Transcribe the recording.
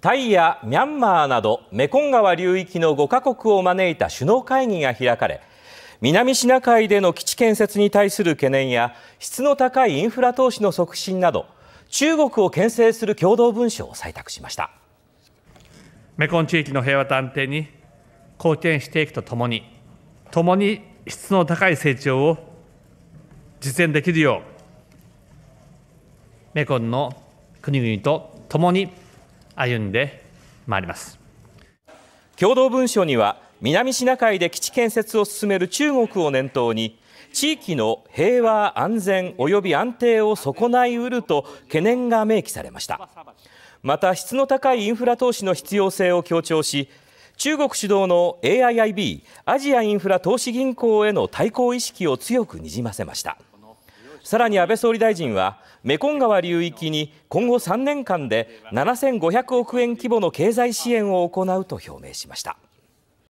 タイやミャンマーなどメコン川流域の5カ国を招いた首脳会議が開かれ南シナ海での基地建設に対する懸念や質の高いインフラ投資の促進など中国を牽制する共同文書を採択しましたメコン地域の平和と安定に貢献していくとともに共に質の高い成長を実現できるようメコンの国々とともに歩んでまいります共同文書には南シナ海で基地建設を進める中国を念頭に地域の平和安全及び安定を損ないうると懸念が明記されましたまた質の高いインフラ投資の必要性を強調し中国主導の AIIB アジアインフラ投資銀行への対抗意識を強くにじませましたさらに安倍総理大臣はメコン川流域に今後3年間で7500億円規模の経済支援を行うと表明しました。